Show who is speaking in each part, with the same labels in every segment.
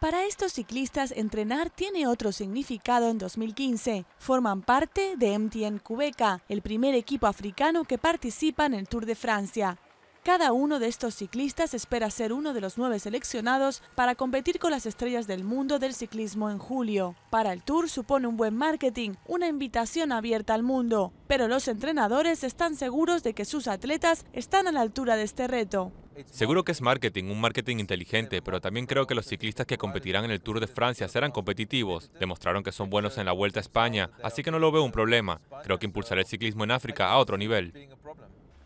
Speaker 1: Para estos ciclistas, entrenar tiene otro significado en 2015. Forman parte de MTN Cubeca, el primer equipo africano que participa en el Tour de Francia. Cada uno de estos ciclistas espera ser uno de los nueve seleccionados para competir con las estrellas del mundo del ciclismo en julio. Para el Tour supone un buen marketing, una invitación abierta al mundo, pero los entrenadores están seguros de que sus atletas están a la altura de este reto.
Speaker 2: Seguro que es marketing, un marketing inteligente, pero también creo que los ciclistas que competirán en el Tour de Francia serán competitivos. Demostraron que son buenos en la Vuelta a España, así que no lo veo un problema. Creo que impulsará el ciclismo en África a otro nivel.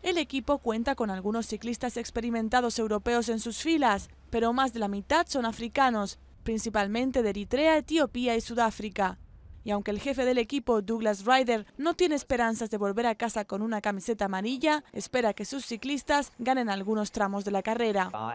Speaker 1: El equipo cuenta con algunos ciclistas experimentados europeos en sus filas, pero más de la mitad son africanos, principalmente de Eritrea, Etiopía y Sudáfrica y aunque el jefe del equipo, Douglas Ryder, no tiene esperanzas de volver a casa con una camiseta amarilla, espera que sus ciclistas ganen algunos tramos de la carrera. Uh,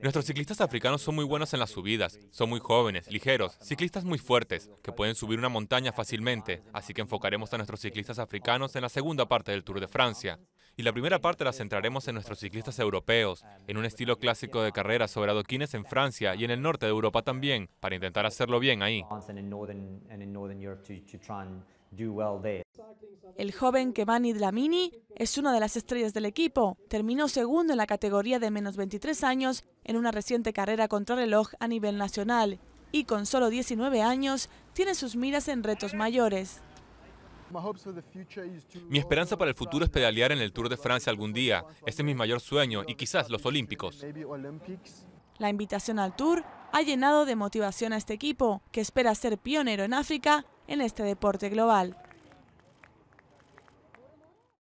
Speaker 1: nuestros
Speaker 2: ciclistas africanos son muy buenos en las subidas, son muy jóvenes, ligeros, ciclistas muy fuertes, que pueden subir una montaña fácilmente, así que enfocaremos a nuestros ciclistas africanos en la segunda parte del Tour de Francia y la primera parte la centraremos en nuestros ciclistas europeos, en un estilo clásico de carrera sobre adoquines en Francia y en el norte de Europa también, para intentar hacerlo bien ahí.
Speaker 1: El joven Kevani Dlamini es una de las estrellas del equipo. Terminó segundo en la categoría de menos 23 años en una reciente carrera contra reloj a nivel nacional y con solo 19 años tiene sus miras en retos mayores.
Speaker 2: Mi esperanza para el futuro es pedalear en el Tour de Francia algún día. Este es mi mayor sueño y quizás los Olímpicos.
Speaker 1: La invitación al Tour ha llenado de motivación a este equipo, que espera ser pionero en África en este deporte global.